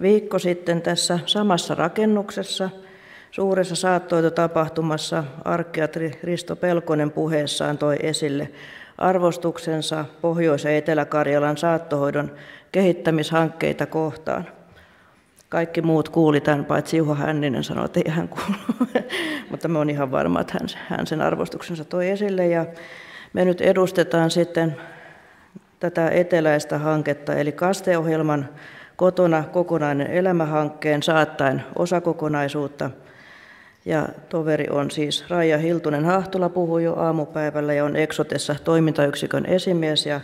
Viikko sitten tässä samassa rakennuksessa suuressa saattoitotapahtumassa arkkiatri Risto Pelkonen puheessaan toi esille arvostuksensa Pohjois- ja Etelä-Karjalan saattohoidon kehittämishankkeita kohtaan. Kaikki muut kuuli tämän, paitsi Juho Hänninen sanoi, että ei hän kuulu. Mutta me on ihan varma, että hän sen arvostuksensa toi esille. Ja me nyt edustetaan sitten tätä eteläistä hanketta, eli kasteohjelman kotona kokonainen elämähankkeen saattaen osakokonaisuutta. Ja toveri on siis Raija Hiltunen Hahtola puhui jo aamupäivällä ja on Exotessa toimintayksikön esimies ja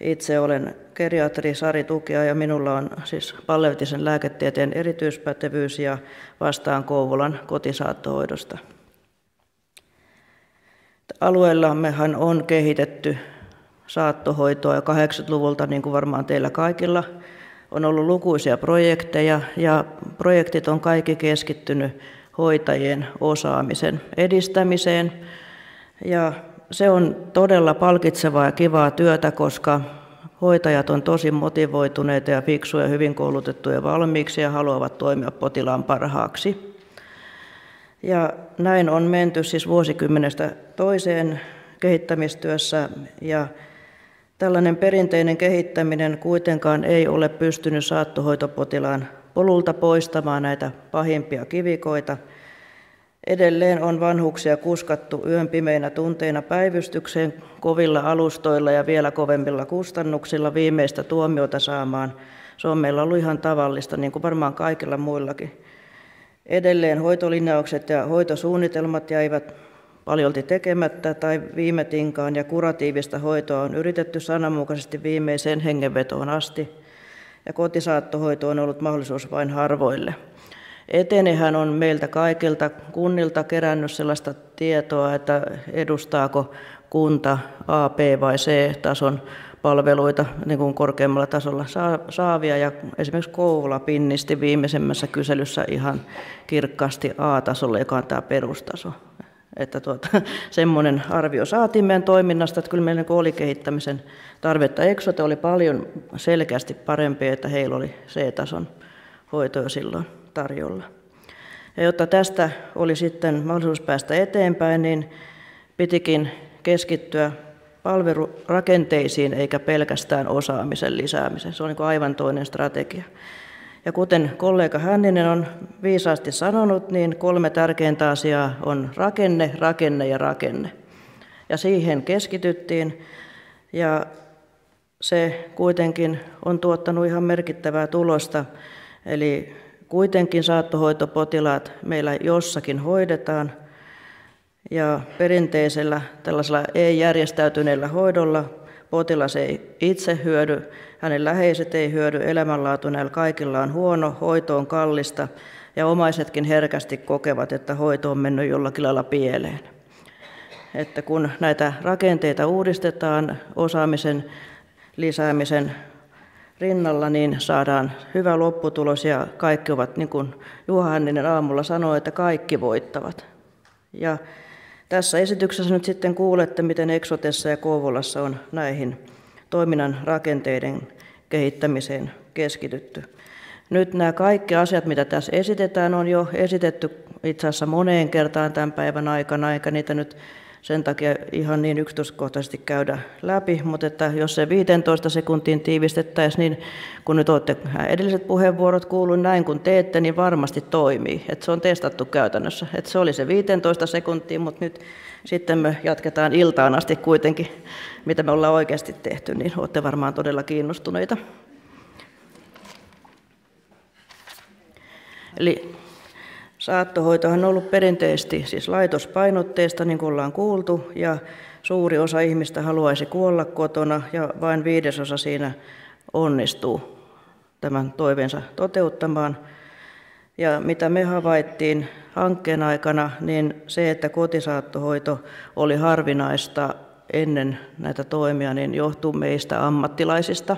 itse olen geriatri Sari Tukia ja minulla on siis palliatiivisen lääketieteen erityispätevyys ja vastaan Kouvolan kotisaattohoidosta. Alueellammehan on kehitetty saattohoitoa jo 80-luvulta, niin kuin varmaan teillä kaikilla on ollut lukuisia projekteja ja projektit on kaikki keskittynyt hoitajien osaamisen edistämiseen. Ja se on todella palkitsevaa ja kivaa työtä, koska hoitajat on tosi motivoituneita ja fiksuja, hyvin koulutettuja valmiiksi ja haluavat toimia potilaan parhaaksi. Ja näin on menty siis vuosikymmenestä toiseen kehittämistyössä ja Tällainen perinteinen kehittäminen kuitenkaan ei ole pystynyt saattohoitopotilaan polulta poistamaan näitä pahimpia kivikoita. Edelleen on vanhuksia kuskattu yön pimeinä tunteina päivystykseen kovilla alustoilla ja vielä kovemmilla kustannuksilla viimeistä tuomiota saamaan. Se on meillä ollut ihan tavallista, niin kuin varmaan kaikilla muillakin. Edelleen hoitolinjaukset ja hoitosuunnitelmat jäivät paljolti tekemättä tai viime tinkaan ja kuratiivista hoitoa on yritetty sananmukaisesti viimeiseen hengenvetoon asti ja kotisaattohoito on ollut mahdollisuus vain harvoille. Etenehän on meiltä kaikilta kunnilta kerännyt sellaista tietoa, että edustaako kunta A, B vai C-tason palveluita niin kuin korkeammalla tasolla saavia. Ja esimerkiksi Koula pinnisti viimeisemmässä kyselyssä ihan kirkkaasti A-tasolle, joka on tämä perustaso. Että tuota, semmoinen arvio saatiin meidän toiminnasta, että kyllä meillä niin oli kehittämisen tarvetta. Eksote oli paljon selkeästi parempi, että heillä oli C-tason hoitoja silloin tarjolla. Ja jotta tästä oli sitten mahdollisuus päästä eteenpäin, niin pitikin keskittyä palvelurakenteisiin eikä pelkästään osaamisen lisäämiseen. Se on niin aivan toinen strategia. Ja kuten kollega Hänninen on viisaasti sanonut, niin kolme tärkeintä asiaa on rakenne, rakenne ja rakenne. Ja siihen keskityttiin ja se kuitenkin on tuottanut ihan merkittävää tulosta. Eli kuitenkin saattohoitopotilaat meillä jossakin hoidetaan ja perinteisellä tällaisella ei-järjestäytyneellä hoidolla Potilas ei itse hyödy, hänen läheiset ei hyödy, elämänlaatu näillä kaikilla on huono, hoito on kallista ja omaisetkin herkästi kokevat, että hoito on mennyt jollakin lailla pieleen. Että kun näitä rakenteita uudistetaan osaamisen lisäämisen rinnalla, niin saadaan hyvä lopputulos ja kaikki ovat, niin kuin Juha Hänninen aamulla sanoi, että kaikki voittavat. Ja tässä esityksessä nyt sitten kuulette, miten Eksotessa ja Kouvolassa on näihin toiminnan rakenteiden kehittämiseen keskitytty. Nyt nämä kaikki asiat, mitä tässä esitetään, on jo esitetty itse asiassa moneen kertaan tämän päivän aikana, eikä niitä nyt sen takia ihan niin yksityiskohtaisesti käydä läpi, mutta että jos se 15 sekuntiin tiivistettäisiin, niin kun nyt olette äh, edelliset puheenvuorot kuullut niin näin kuin teette, niin varmasti toimii. Että se on testattu käytännössä. Että se oli se 15 sekuntia, mutta nyt sitten me jatketaan iltaan asti kuitenkin, mitä me ollaan oikeasti tehty, niin olette varmaan todella kiinnostuneita. Eli Saattohoitohan on ollut perinteisesti siis laitospainotteista, niin kuin ollaan kuultu, ja suuri osa ihmistä haluaisi kuolla kotona, ja vain viidesosa siinä onnistuu tämän toiveensa toteuttamaan. Ja mitä me havaittiin hankkeen aikana, niin se, että kotisaattohoito oli harvinaista ennen näitä toimia, niin johtuu meistä ammattilaisista,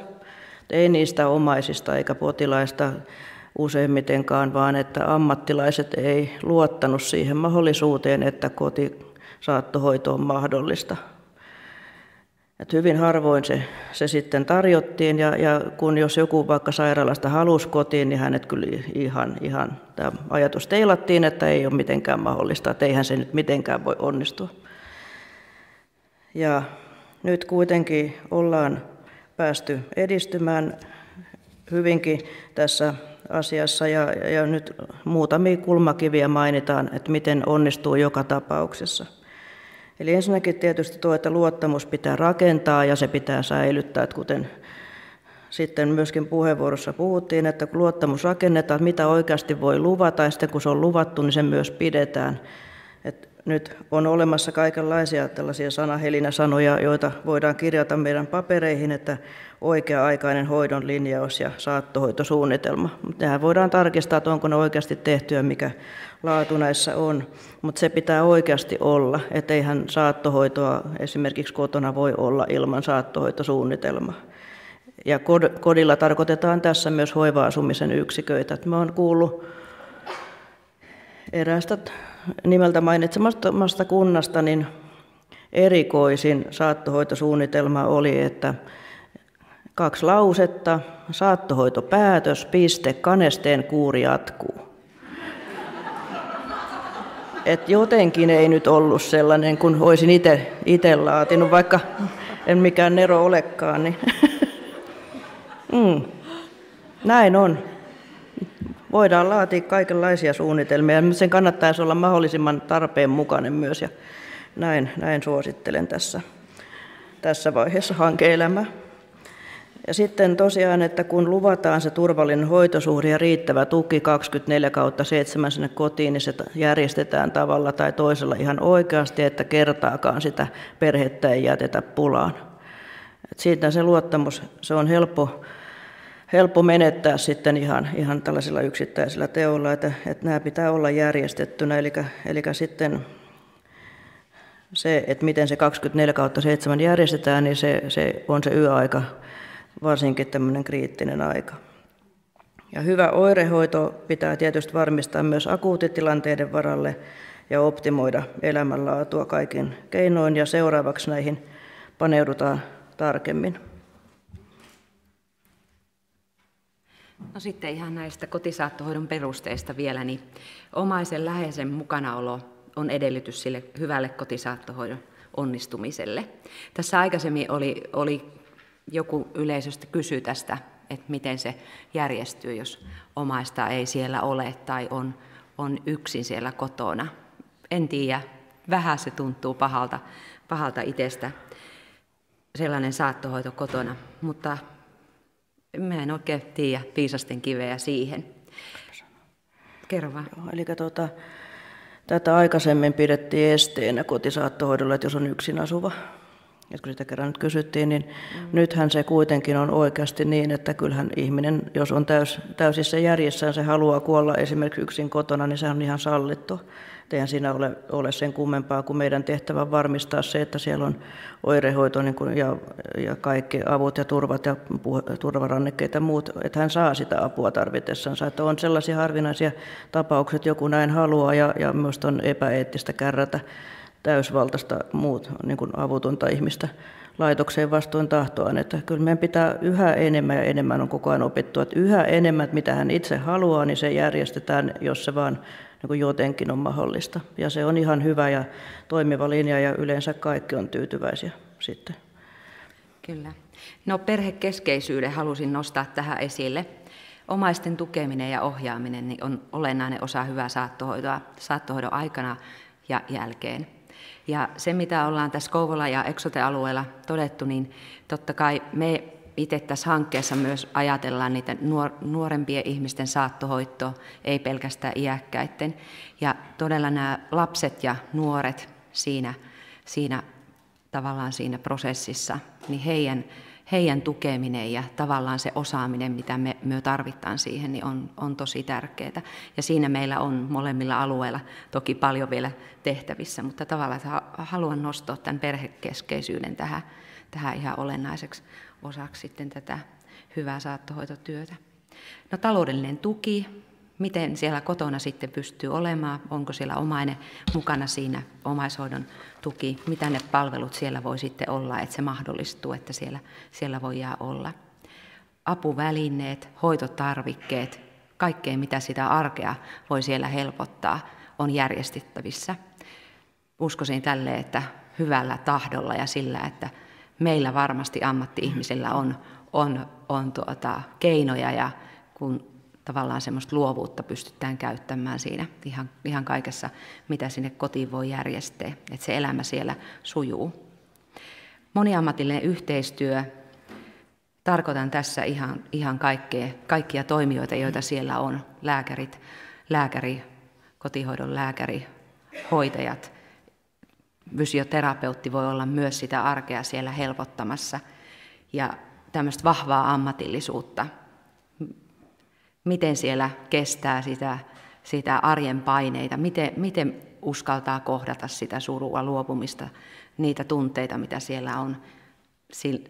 ei niistä omaisista eikä potilaista useimmitenkaan, vaan että ammattilaiset ei luottanut siihen mahdollisuuteen, että koti saattohoito on mahdollista. Et hyvin harvoin se, se sitten tarjottiin, ja, ja kun jos joku vaikka sairaalasta halusi kotiin, niin hänet kyllä ihan, ihan tämä ajatus teilattiin, että ei ole mitenkään mahdollista, että eihän se nyt mitenkään voi onnistua. Ja nyt kuitenkin ollaan päästy edistymään hyvinkin tässä asiassa ja, ja nyt muutamia kulmakiviä mainitaan, että miten onnistuu joka tapauksessa. Eli ensinnäkin tietysti tuo, että luottamus pitää rakentaa ja se pitää säilyttää, että kuten sitten myöskin puheenvuorossa puhuttiin, että kun luottamus rakennetaan, mitä oikeasti voi luvata, ja sitten kun se on luvattu, niin se myös pidetään nyt on olemassa kaikenlaisia tällaisia sanoja, joita voidaan kirjata meidän papereihin, että oikea-aikainen hoidon linjaus ja saattohoitosuunnitelma. Tähän voidaan tarkistaa, että onko ne oikeasti tehtyä, mikä laatu näissä on, mutta se pitää oikeasti olla, etteihän saattohoitoa esimerkiksi kotona voi olla ilman saattohoitosuunnitelmaa. Ja kodilla tarkoitetaan tässä myös hoiva-asumisen yksiköitä. Mä oon kuullut eräästä nimeltä mainitsemasta kunnasta, niin erikoisin saattohoitosuunnitelma oli, että kaksi lausetta, saattohoitopäätös, piste, kanesteen kuuri jatkuu. Et jotenkin ei nyt ollut sellainen, kun olisin itse laatinut, vaikka en mikään Nero olekaan. Niin. mm. Näin on voidaan laatia kaikenlaisia suunnitelmia, sen kannattaisi olla mahdollisimman tarpeen mukainen myös, ja näin, näin suosittelen tässä, tässä vaiheessa hankeelämää. Ja sitten tosiaan, että kun luvataan se turvallinen hoitosuhde ja riittävä tuki 24 kautta 7 sinne kotiin, niin se järjestetään tavalla tai toisella ihan oikeasti, että kertaakaan sitä perhettä ei jätetä pulaan. Et siitä se luottamus, se on helppo helppo menettää sitten ihan, ihan tällaisilla yksittäisillä teoilla, että, että nämä pitää olla järjestettynä, eli, eli sitten se, että miten se 24 kautta 7 järjestetään, niin se, se on se yöaika, varsinkin tämmöinen kriittinen aika. Ja hyvä oirehoito pitää tietysti varmistaa myös akuutitilanteiden varalle ja optimoida elämänlaatua kaikin keinoin, ja seuraavaksi näihin paneudutaan tarkemmin. No sitten ihan näistä kotisaattohoidon perusteista vielä, niin omaisen läheisen mukanaolo on edellytys sille hyvälle kotisaattohoidon onnistumiselle. Tässä aikaisemmin oli, oli joku yleisöstä kysy tästä, että miten se järjestyy, jos omaista ei siellä ole tai on, on yksin siellä kotona. En tiedä, vähän se tuntuu pahalta, pahalta itsestä sellainen saattohoito kotona, mutta Mä en oikein tiedä viisasten kiveä siihen. Kerro vaan. Joo, eli tuota, tätä aikaisemmin pidettiin esteenä kotisaattohoidolla, että jos on yksin asuva. Ja kun sitä kerran nyt kysyttiin, niin mm. nythän se kuitenkin on oikeasti niin, että kyllähän ihminen, jos on täys, täysissä järjessään, se haluaa kuolla esimerkiksi yksin kotona, niin se on ihan sallittu eihän siinä ole, ole sen kummempaa kuin meidän tehtävä varmistaa se, että siellä on oirehoito niin kuin, ja, ja kaikki avut ja turvat ja puh- turvarannekkeet ja muut, että hän saa sitä apua tarvitessansa. Että on sellaisia harvinaisia tapauksia, että joku näin haluaa ja, ja myös on epäeettistä kärrätä täysvaltaista muut niin kuin avutonta ihmistä laitokseen vastoin tahtoaan. Että kyllä meidän pitää yhä enemmän ja enemmän on koko ajan opittu, että yhä enemmän, että mitä hän itse haluaa, niin se järjestetään, jos se vaan niin kuin jotenkin on mahdollista. Ja se on ihan hyvä ja toimiva linja ja yleensä kaikki on tyytyväisiä sitten. Kyllä. No perhekeskeisyyden halusin nostaa tähän esille. Omaisten tukeminen ja ohjaaminen niin on olennainen osa hyvää saattohoitoa saattohoidon aikana ja jälkeen. Ja se, mitä ollaan tässä Kouvola- ja Eksote-alueella todettu, niin totta kai me itse tässä hankkeessa myös ajatellaan niitä nuorempien ihmisten saattohoitoa, ei pelkästään iäkkäiden. Ja todella nämä lapset ja nuoret siinä, siinä tavallaan siinä prosessissa, niin heidän, heidän tukeminen ja tavallaan se osaaminen, mitä me, me tarvitaan siihen, niin on, on tosi tärkeää. Ja siinä meillä on molemmilla alueilla toki paljon vielä tehtävissä, mutta tavallaan haluan nostaa tämän perhekeskeisyyden tähän, tähän ihan olennaiseksi osaksi sitten tätä hyvää saattohoitotyötä. No taloudellinen tuki, miten siellä kotona sitten pystyy olemaan, onko siellä omainen mukana siinä omaishoidon tuki, mitä ne palvelut siellä voi sitten olla, että se mahdollistuu, että siellä, siellä voi jää olla. Apuvälineet, hoitotarvikkeet, kaikkea mitä sitä arkea voi siellä helpottaa, on järjestettävissä. Uskoisin tälle, että hyvällä tahdolla ja sillä, että meillä varmasti ammatti-ihmisillä on, on, on tuota, keinoja ja kun tavallaan semmoista luovuutta pystytään käyttämään siinä ihan, ihan kaikessa, mitä sinne kotiin voi järjestää, että se elämä siellä sujuu. Moniammatillinen yhteistyö, tarkoitan tässä ihan, ihan kaikkea, kaikkia toimijoita, joita siellä on, lääkärit, lääkäri, kotihoidon lääkäri, hoitajat, fysioterapeutti voi olla myös sitä arkea siellä helpottamassa ja tämmöistä vahvaa ammatillisuutta. Miten siellä kestää sitä, sitä arjen paineita, miten, miten uskaltaa kohdata sitä surua, luopumista, niitä tunteita, mitä siellä on.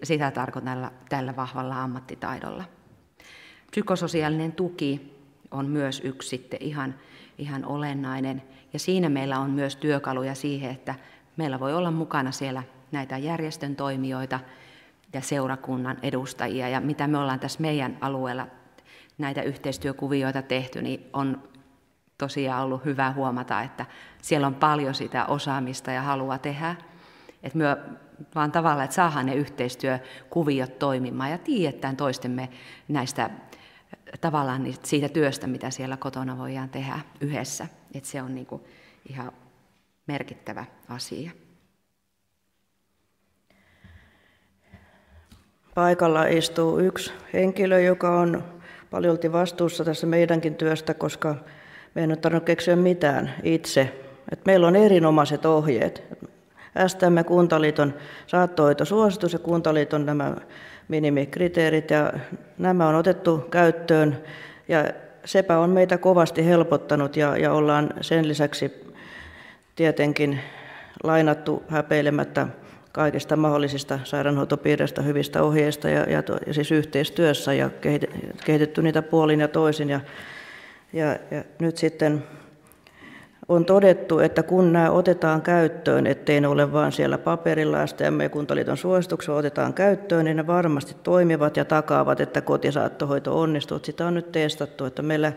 Sitä tarkoitan tällä, tällä vahvalla ammattitaidolla. Psykososiaalinen tuki on myös yksi sitten ihan, ihan olennainen. Ja siinä meillä on myös työkaluja siihen, että Meillä voi olla mukana siellä näitä järjestön toimijoita ja seurakunnan edustajia. Ja mitä me ollaan tässä meidän alueella näitä yhteistyökuvioita tehty, niin on tosiaan ollut hyvä huomata, että siellä on paljon sitä osaamista ja halua tehdä. Että me vaan tavallaan, että saadaan ne yhteistyökuviot toimimaan ja tiedetään toistemme näistä tavallaan siitä työstä, mitä siellä kotona voidaan tehdä yhdessä. Että se on niin kuin ihan merkittävä asia. Paikalla istuu yksi henkilö, joka on paljolti vastuussa tässä meidänkin työstä, koska me ei ole tarvinnut keksiä mitään itse. Et meillä on erinomaiset ohjeet. STM Kuntaliiton saattohoitosuositus ja Kuntaliiton nämä minimikriteerit ja nämä on otettu käyttöön ja sepä on meitä kovasti helpottanut ja, ja ollaan sen lisäksi tietenkin lainattu häpeilemättä kaikista mahdollisista sairaanhoitopiireistä hyvistä ohjeista ja, ja, to, ja siis yhteistyössä ja kehitetty niitä puolin ja toisin. Ja, ja, ja nyt sitten on todettu, että kun nämä otetaan käyttöön, ettei ne ole vain siellä paperilla, ja me Kuntaliiton suosituksen otetaan käyttöön, niin ne varmasti toimivat ja takaavat, että kotisaattohoito onnistuu. Sitä on nyt testattu, että meillä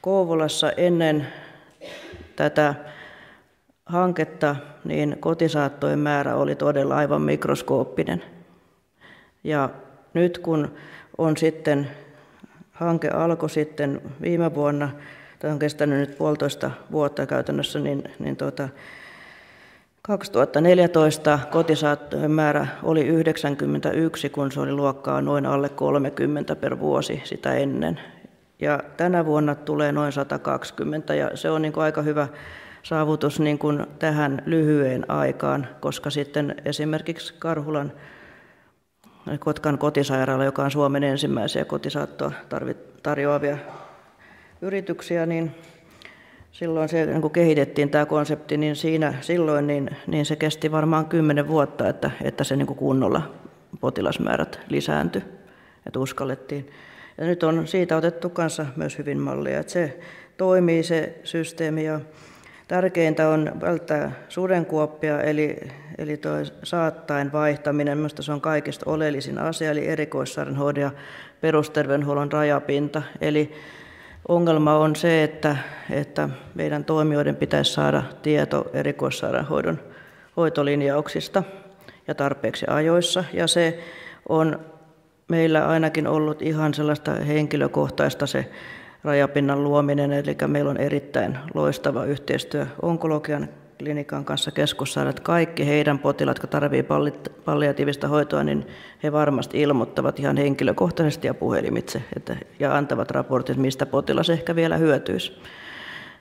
Kouvolassa ennen tätä hanketta, niin kotisaattojen määrä oli todella aivan mikroskooppinen. Ja nyt kun on sitten, hanke alkoi sitten viime vuonna, tämä on kestänyt nyt puolitoista vuotta käytännössä, niin, niin tuota, 2014 kotisaattojen määrä oli 91, kun se oli luokkaa noin alle 30 per vuosi sitä ennen. Ja tänä vuonna tulee noin 120 ja se on niin aika hyvä saavutus niin kuin tähän lyhyeen aikaan, koska sitten esimerkiksi Karhulan Kotkan kotisairaala, joka on Suomen ensimmäisiä kotisaattoa tarjoavia yrityksiä, niin silloin se, niin kun kehitettiin tämä konsepti, niin siinä silloin niin, niin se kesti varmaan kymmenen vuotta, että, että se niin kunnolla potilasmäärät lisääntyi, että uskallettiin. Ja nyt on siitä otettu kanssa myös hyvin mallia, että se toimii se systeemi ja Tärkeintä on välttää sudenkuoppia, eli, eli toi saattaen vaihtaminen. Minusta se on kaikista oleellisin asia, eli erikoissairaanhoidon ja perusterveydenhuollon rajapinta. Eli ongelma on se, että, että meidän toimijoiden pitäisi saada tieto erikoissairaanhoidon hoitolinjauksista ja tarpeeksi ajoissa. Ja se on meillä ainakin ollut ihan sellaista henkilökohtaista se rajapinnan luominen, eli meillä on erittäin loistava yhteistyö onkologian klinikan kanssa että kaikki heidän potilaat, jotka tarvitsevat palliatiivista hoitoa, niin he varmasti ilmoittavat ihan henkilökohtaisesti ja puhelimitse että, ja antavat raportit, mistä potilas ehkä vielä hyötyisi.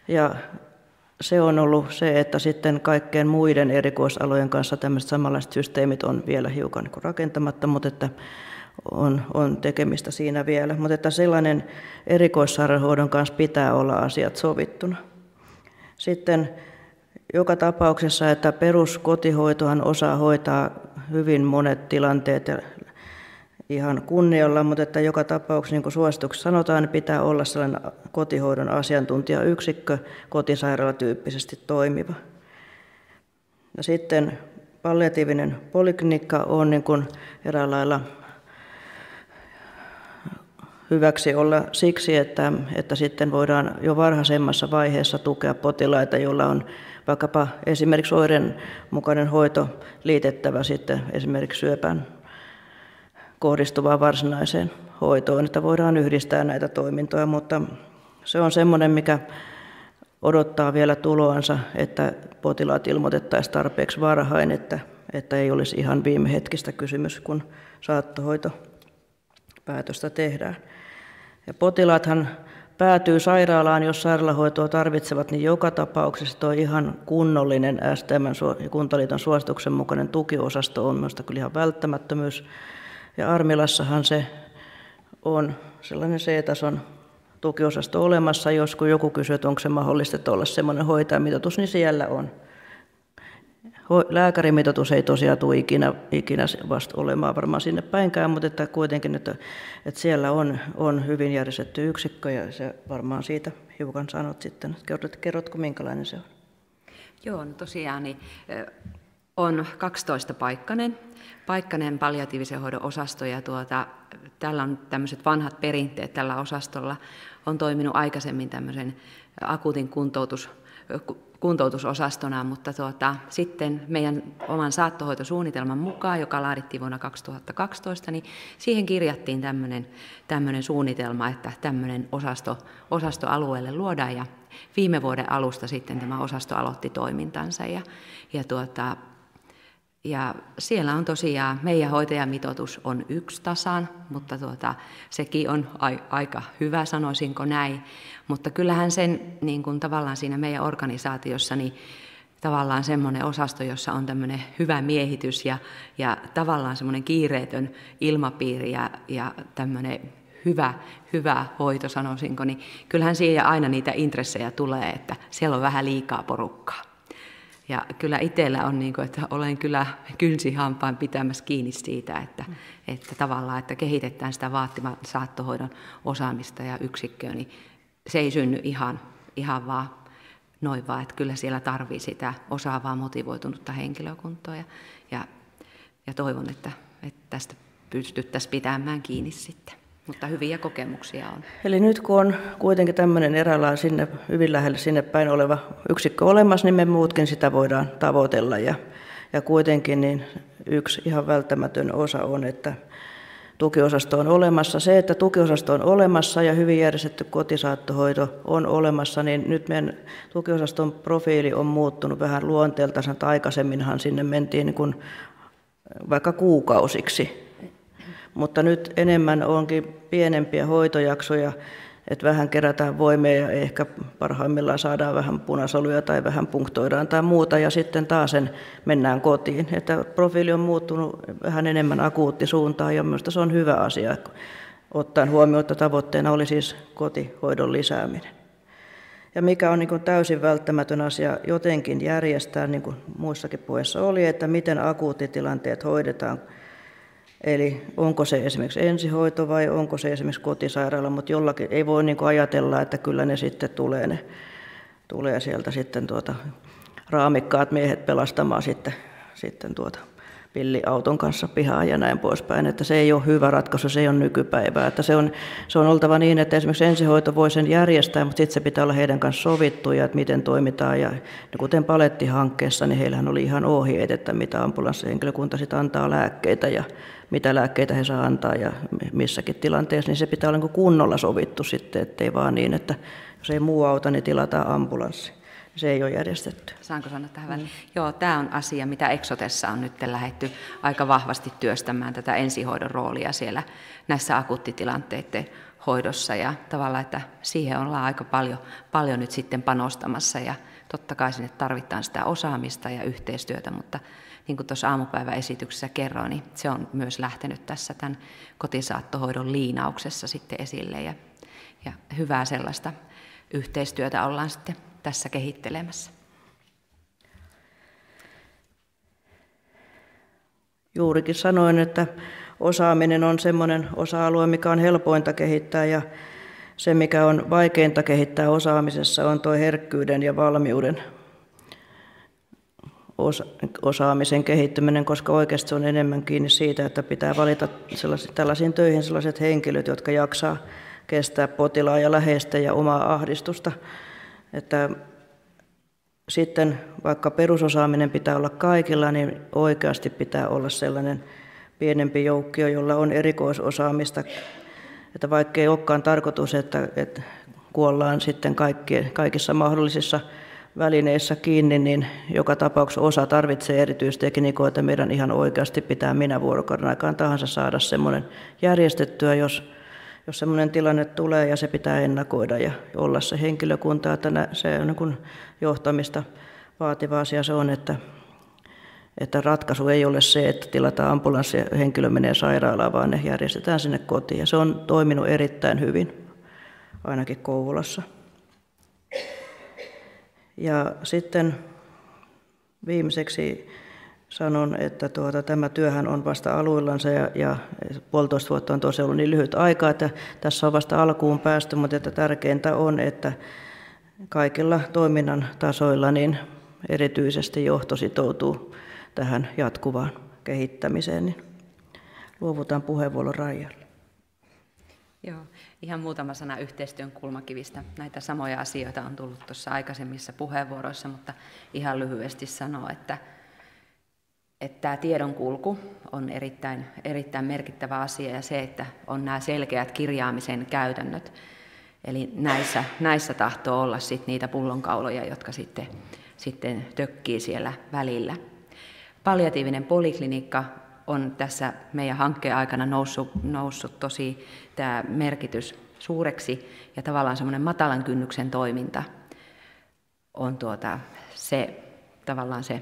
Ja se on ollut se, että sitten kaikkien muiden erikoisalojen kanssa tämmöiset samanlaiset systeemit on vielä hiukan niin rakentamatta, mutta että on, on tekemistä siinä vielä. Mutta että sellainen erikoissairaanhoidon kanssa pitää olla asiat sovittuna. Sitten joka tapauksessa, että peruskotihoitohan osaa hoitaa hyvin monet tilanteet ihan kunniolla, mutta että joka tapauksessa, niin kuin suosituksessa sanotaan, niin pitää olla sellainen kotihoidon asiantuntijayksikkö kotisairaalatyyppisesti toimiva. Ja sitten palliatiivinen poliklinikka on niin kuin eräällä hyväksi olla siksi, että, että sitten voidaan jo varhaisemmassa vaiheessa tukea potilaita, joilla on vaikkapa esimerkiksi oireen mukainen hoito liitettävä sitten esimerkiksi syöpään kohdistuvaan varsinaiseen hoitoon, että voidaan yhdistää näitä toimintoja, mutta se on semmoinen, mikä odottaa vielä tuloansa, että potilaat ilmoitettaisiin tarpeeksi varhain, että, että ei olisi ihan viime hetkistä kysymys, kun saattohoito päätöstä tehdään. Ja potilaathan päätyy sairaalaan, jos sairaalahoitoa tarvitsevat, niin joka tapauksessa tuo ihan kunnollinen STM ja Kuntaliiton suosituksen mukainen tukiosasto on minusta kyllä ihan välttämättömyys. Ja Armilassahan se on sellainen C-tason tukiosasto olemassa, jos kun joku kysyy, että onko se mahdollista että olla sellainen hoitajamitoitus, niin siellä on lääkärimitoitus ei tosiaan tule ikinä, ikinä vasta olemaan varmaan sinne päinkään, mutta että kuitenkin, että, että siellä on, on hyvin järjestetty yksikkö ja se varmaan siitä hiukan sanot sitten. Kerrot, kerrotko, minkälainen se on? Joo, no tosiaan niin, on 12-paikkainen paikkanen palliatiivisen hoidon osasto ja tuota, täällä on tämmöiset vanhat perinteet tällä osastolla. On toiminut aikaisemmin tämmöisen akuutin kuntoutus kuntoutusosastona, mutta tuota, sitten meidän oman saattohoitosuunnitelman mukaan, joka laadittiin vuonna 2012, niin siihen kirjattiin tämmöinen, tämmöinen suunnitelma, että tämmöinen osasto, osasto alueelle luodaan ja viime vuoden alusta sitten tämä osasto aloitti toimintansa ja, ja tuota, ja siellä on tosiaan, meidän hoitajamitoitus on yksi tasan, mutta tuota, sekin on ai, aika hyvä, sanoisinko näin. Mutta kyllähän sen niin kuin tavallaan siinä meidän organisaatiossa, niin tavallaan semmoinen osasto, jossa on tämmöinen hyvä miehitys ja, ja tavallaan semmoinen kiireetön ilmapiiri ja, ja tämmöinen hyvä, hyvä hoito, sanoisinko, niin kyllähän siihen aina niitä intressejä tulee, että siellä on vähän liikaa porukkaa. Ja kyllä itsellä on, niin kuin, että olen kyllä kynsihampaan pitämässä kiinni siitä, että, mm. että tavallaan että kehitetään sitä vaatiman saattohoidon osaamista ja yksikköä, niin se ei synny ihan, ihan vaan noin vaan, että kyllä siellä tarvii sitä osaavaa, motivoitunutta henkilökuntaa ja, ja, ja toivon, että, että tästä pystyttäisiin pitämään kiinni sitten. Mutta hyviä kokemuksia on. Eli nyt kun on kuitenkin tämmöinen eräänlainen sinne, hyvin lähellä sinne päin oleva yksikkö olemassa, niin me muutkin sitä voidaan tavoitella. Ja, ja kuitenkin niin yksi ihan välttämätön osa on, että tukiosasto on olemassa. Se, että tukiosasto on olemassa ja hyvin järjestetty kotisaattohoito on olemassa, niin nyt meidän tukiosaston profiili on muuttunut vähän luonteeltaan. Aikaisemminhan sinne mentiin niin kuin vaikka kuukausiksi mutta nyt enemmän onkin pienempiä hoitojaksoja, että vähän kerätään voimia ja ehkä parhaimmillaan saadaan vähän punasoluja tai vähän punktoidaan tai muuta ja sitten taas sen mennään kotiin. Että profiili on muuttunut vähän enemmän suuntaan ja minusta se on hyvä asia, ottaen huomioon, että tavoitteena oli siis kotihoidon lisääminen. Ja mikä on niin täysin välttämätön asia jotenkin järjestää, niin kuin muissakin puheissa oli, että miten akuuttitilanteet hoidetaan – Eli onko se esimerkiksi ensihoito vai onko se esimerkiksi kotisairaala, mutta jollakin ei voi niin ajatella, että kyllä ne sitten tulee, ne, tulee sieltä sitten tuota, raamikkaat miehet pelastamaan sitten, sitten tuota, pilliauton kanssa pihaa ja näin poispäin, että se ei ole hyvä ratkaisu, se ei ole nykypäivää, että se on, se on oltava niin, että esimerkiksi ensihoito voi sen järjestää, mutta sitten se pitää olla heidän kanssa sovittuja, että miten toimitaan ja niin kuten palettihankkeessa, niin heillähän oli ihan ohjeet, että mitä ambulanssihenkilökunta sitten antaa lääkkeitä ja mitä lääkkeitä he saa antaa ja missäkin tilanteessa, niin se pitää olla niin kunnolla sovittu sitten, ettei vaan niin, että jos ei muu auta, niin tilataan ambulanssi se ei ole järjestetty. Saanko sanoa tähän väliin? Mm. Joo, tämä on asia, mitä Exotessa on nyt lähetty aika vahvasti työstämään tätä ensihoidon roolia siellä näissä akuuttitilanteiden hoidossa ja tavallaan, että siihen ollaan aika paljon, paljon nyt sitten panostamassa ja totta kai sinne tarvitaan sitä osaamista ja yhteistyötä, mutta niin kuin tuossa aamupäiväesityksessä kerroin, niin se on myös lähtenyt tässä tämän kotisaattohoidon liinauksessa sitten esille ja, ja hyvää sellaista yhteistyötä ollaan sitten tässä kehittelemässä. Juurikin sanoin, että osaaminen on semmoinen osa-alue, mikä on helpointa kehittää ja se, mikä on vaikeinta kehittää osaamisessa, on tuo herkkyyden ja valmiuden osaamisen kehittyminen, koska oikeasti on enemmän kiinni siitä, että pitää valita tällaisiin töihin sellaiset henkilöt, jotka jaksaa kestää potilaan ja läheistä ja omaa ahdistusta että sitten vaikka perusosaaminen pitää olla kaikilla, niin oikeasti pitää olla sellainen pienempi joukko, jolla on erikoisosaamista. Että vaikka ei olekaan tarkoitus, että, että kuollaan sitten kaikki, kaikissa mahdollisissa välineissä kiinni, niin joka tapauksessa osa tarvitsee erityistekniikoita. Meidän ihan oikeasti pitää minä vuorokauden aikaan tahansa saada semmoinen järjestettyä, jos jos semmoinen tilanne tulee ja se pitää ennakoida ja olla se henkilökunta, että se on niin johtamista vaativa asia se on, että, että ratkaisu ei ole se, että tilataan ambulanssi ja henkilö menee sairaalaan, vaan ne järjestetään sinne kotiin. Ja se on toiminut erittäin hyvin, ainakin Kouvolassa. Ja sitten viimeiseksi sanon, että tuota, tämä työhän on vasta aluillansa ja, ja puolitoista vuotta on tosiaan ollut niin lyhyt aika, että tässä on vasta alkuun päästy, mutta että tärkeintä on, että kaikilla toiminnan tasoilla niin erityisesti johto sitoutuu tähän jatkuvaan kehittämiseen. Niin luovutaan puheenvuoron Raijalle. Joo, ihan muutama sana yhteistyön kulmakivistä. Näitä samoja asioita on tullut tuossa aikaisemmissa puheenvuoroissa, mutta ihan lyhyesti sanoa, että että tämä tiedonkulku on erittäin, erittäin merkittävä asia ja se, että on nämä selkeät kirjaamisen käytännöt. Eli näissä, näissä tahtoo olla sit niitä pullonkauloja, jotka sitten, sitten tökkii siellä välillä. Palliatiivinen poliklinikka on tässä meidän hankkeen aikana noussut, noussut tosi tämä merkitys suureksi ja tavallaan semmoinen matalan kynnyksen toiminta on tuota, se tavallaan se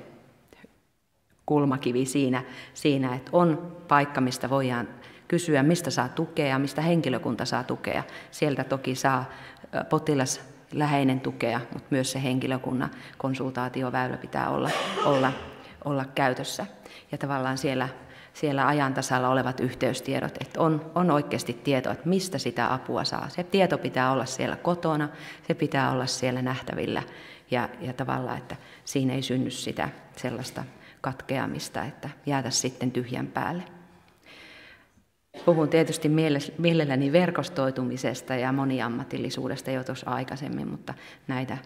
kulmakivi siinä, siinä, että on paikka, mistä voidaan kysyä, mistä saa tukea, mistä henkilökunta saa tukea. Sieltä toki saa potilas läheinen tukea, mutta myös se henkilökunnan konsultaatioväylä pitää olla, olla, olla käytössä. Ja tavallaan siellä, siellä ajan tasalla olevat yhteystiedot, että on, on oikeasti tieto, että mistä sitä apua saa. Se tieto pitää olla siellä kotona, se pitää olla siellä nähtävillä ja, ja tavallaan, että siinä ei synny sitä sellaista katkeamista, että jäätä sitten tyhjän päälle. Puhun tietysti mielelläni verkostoitumisesta ja moniammatillisuudesta jo tuossa aikaisemmin, mutta näitä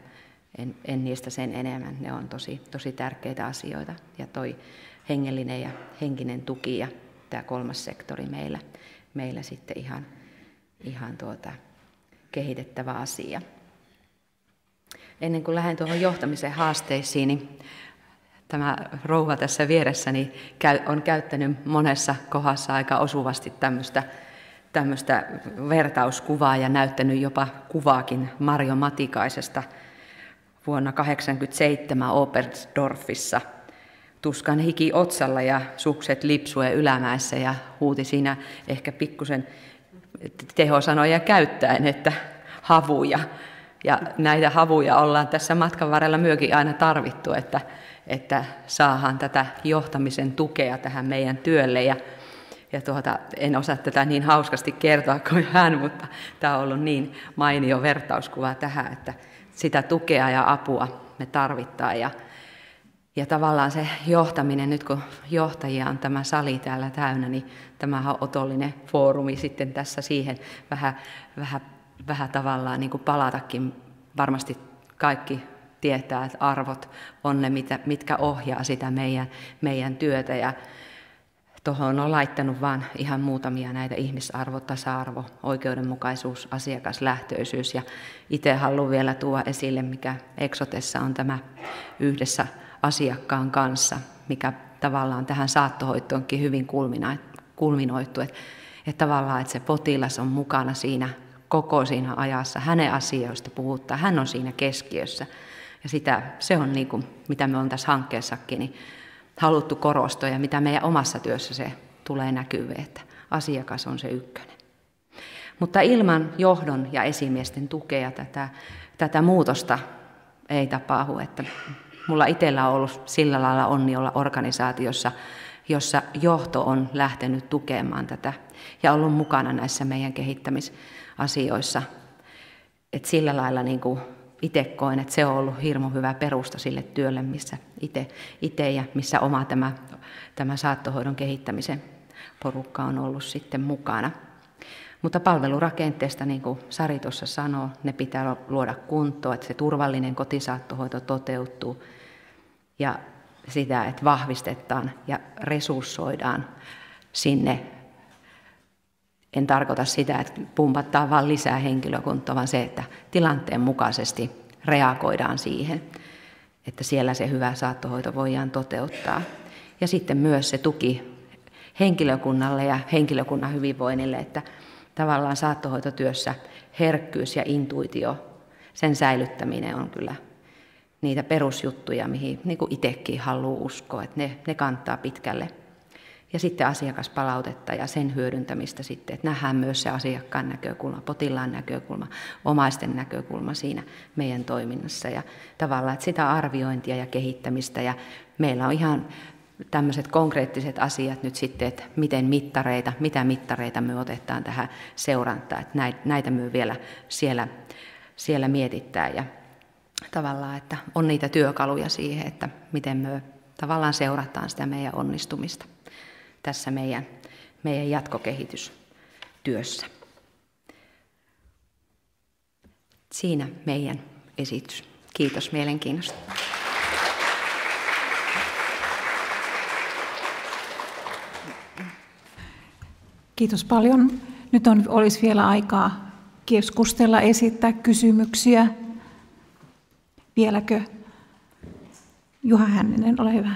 en, en niistä sen enemmän. Ne on tosi, tosi tärkeitä asioita ja toi hengellinen ja henkinen tuki ja tämä kolmas sektori meillä, meillä sitten ihan, ihan tuota, kehitettävä asia. Ennen kuin lähden tuohon johtamisen haasteisiin, niin tämä rouva tässä vieressäni on käyttänyt monessa kohdassa aika osuvasti tämmöistä, tämmöistä vertauskuvaa ja näyttänyt jopa kuvaakin Marjo Matikaisesta vuonna 1987 Oberstdorfissa. Tuskan hiki otsalla ja sukset lipsuen ylämäessä ja huuti siinä ehkä pikkusen tehosanoja käyttäen, että havuja. Ja näitä havuja ollaan tässä matkan varrella myöskin aina tarvittu, että että saahan tätä johtamisen tukea tähän meidän työlle. Ja, ja tuota, en osaa tätä niin hauskasti kertoa kuin hän, mutta tämä on ollut niin mainio vertauskuva tähän, että sitä tukea ja apua me tarvittaan. Ja, ja tavallaan se johtaminen, nyt kun johtajia on tämä sali täällä täynnä, niin tämä on otollinen foorumi sitten tässä siihen vähän, vähän, vähän tavallaan niin kuin palatakin varmasti kaikki tietää, että arvot on ne, mitkä ohjaa sitä meidän, meidän työtä. Ja tuohon on laittanut vain ihan muutamia näitä ihmisarvo, tasa-arvo, oikeudenmukaisuus, asiakaslähtöisyys. Ja itse haluan vielä tuoda esille, mikä Exotessa on tämä yhdessä asiakkaan kanssa, mikä tavallaan tähän saattohoitoonkin hyvin kulminoittu. Että et tavallaan, että se potilas on mukana siinä koko siinä ajassa, hänen asioista puhuttaa, hän on siinä keskiössä. Ja sitä, se on niin kuin, mitä me on tässä hankkeessakin niin haluttu korostaa ja mitä meidän omassa työssä se tulee näkyviin, että asiakas on se ykkönen. Mutta ilman johdon ja esimiesten tukea tätä, tätä muutosta ei tapahdu. Että mulla itsellä on ollut sillä lailla onni olla organisaatiossa, jossa johto on lähtenyt tukemaan tätä ja ollut mukana näissä meidän kehittämisasioissa. Et sillä lailla niin kuin itse koen, että se on ollut hirmu hyvä perusta sille työlle, missä itse ja missä oma tämä, tämä saattohoidon kehittämisen porukka on ollut sitten mukana. Mutta palvelurakenteesta, niin kuin Sari tuossa sanoo, ne pitää luoda kuntoon, että se turvallinen kotisaattohoito toteutuu ja sitä, että vahvistetaan ja resurssoidaan sinne en tarkoita sitä, että pumpattaa vain lisää henkilökuntaa, vaan se, että tilanteen mukaisesti reagoidaan siihen, että siellä se hyvä saattohoito voidaan toteuttaa. Ja sitten myös se tuki henkilökunnalle ja henkilökunnan hyvinvoinnille, että tavallaan saattohoitotyössä herkkyys ja intuitio, sen säilyttäminen on kyllä niitä perusjuttuja, mihin niin kuin itsekin haluaa uskoa, että ne, ne kantaa pitkälle ja sitten asiakaspalautetta ja sen hyödyntämistä sitten, että nähdään myös se asiakkaan näkökulma, potilaan näkökulma, omaisten näkökulma siinä meidän toiminnassa ja tavallaan, että sitä arviointia ja kehittämistä ja meillä on ihan tämmöiset konkreettiset asiat nyt sitten, että miten mittareita, mitä mittareita me otetaan tähän seurantaan, että näitä me vielä siellä, siellä mietittää ja tavallaan, että on niitä työkaluja siihen, että miten me tavallaan seurataan sitä meidän onnistumista tässä meidän, meidän jatkokehitystyössä. Siinä meidän esitys. Kiitos mielenkiinnosta. Kiitos paljon. Nyt on, olisi vielä aikaa keskustella, esittää kysymyksiä. Vieläkö? Juha Hänninen, ole hyvä.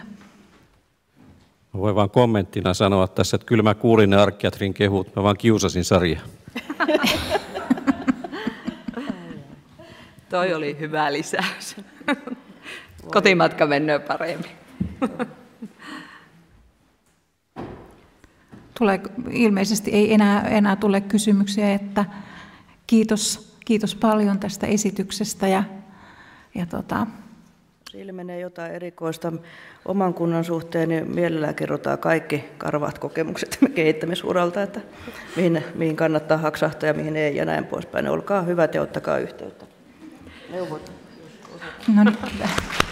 Mä voin vain kommenttina sanoa tässä, että kyllä mä kuulin ne Arkiatrin kehut, mä vaan kiusasin sarja. Toi oli hyvä lisäys. Kotimatka menee paremmin. Tulee, ilmeisesti ei enää, enää tule kysymyksiä, että kiitos, kiitos paljon tästä esityksestä ja, ja tota, jos ilmenee jotain erikoista oman kunnan suhteen, niin mielellään kerrotaan kaikki karvaat kokemukset kehittämisuralta, että mihin, mihin kannattaa haksahtaa ja mihin ei ja näin poispäin. Olkaa hyvät ja ottakaa yhteyttä. Neuvot. No niin.